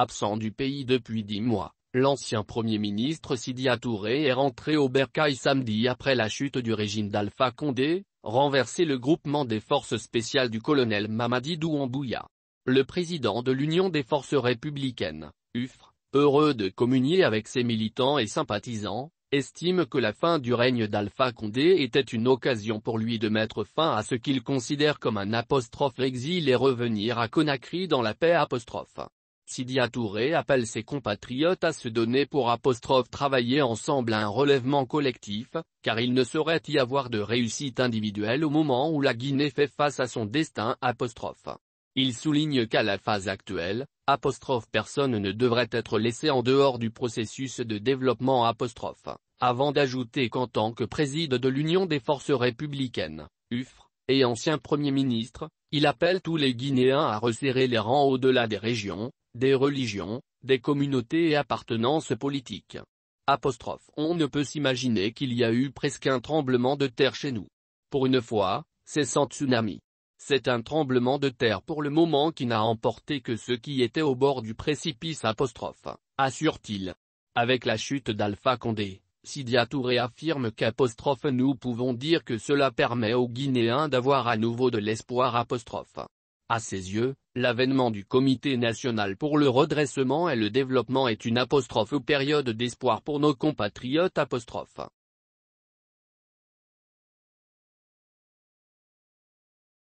Absent du pays depuis dix mois, l'ancien Premier ministre Sidi Touré est rentré au Berkaï samedi après la chute du régime d'Alpha Condé, renversé le groupement des forces spéciales du colonel Mamadi Douambouya. Le président de l'Union des forces républicaines, UFR, heureux de communier avec ses militants et sympathisants, estime que la fin du règne d'Alpha Condé était une occasion pour lui de mettre fin à ce qu'il considère comme un apostrophe exil et revenir à Conakry dans la paix apostrophe. Sidia Touré appelle ses compatriotes à se donner pour apostrophe travailler ensemble à un relèvement collectif, car il ne saurait y avoir de réussite individuelle au moment où la Guinée fait face à son destin apostrophe. Il souligne qu'à la phase actuelle, personne ne devrait être laissé en dehors du processus de développement apostrophe, avant d'ajouter qu'en tant que président de l'Union des forces républicaines, UFR, et ancien Premier ministre, il appelle tous les Guinéens à resserrer les rangs au-delà des régions, des religions, des communautés et appartenances politiques. On ne peut s'imaginer qu'il y a eu presque un tremblement de terre chez nous. Pour une fois, c'est sans tsunami. C'est un tremblement de terre pour le moment qui n'a emporté que ceux qui étaient au bord du précipice assure-t-il. Avec la chute d'Alpha Condé, Sidia Touré affirme qu'apostrophe nous pouvons dire que cela permet aux Guinéens d'avoir à nouveau de l'espoir apostrophe. À ses yeux, l'avènement du Comité national pour le redressement et le développement est une apostrophe période d'espoir pour nos compatriotes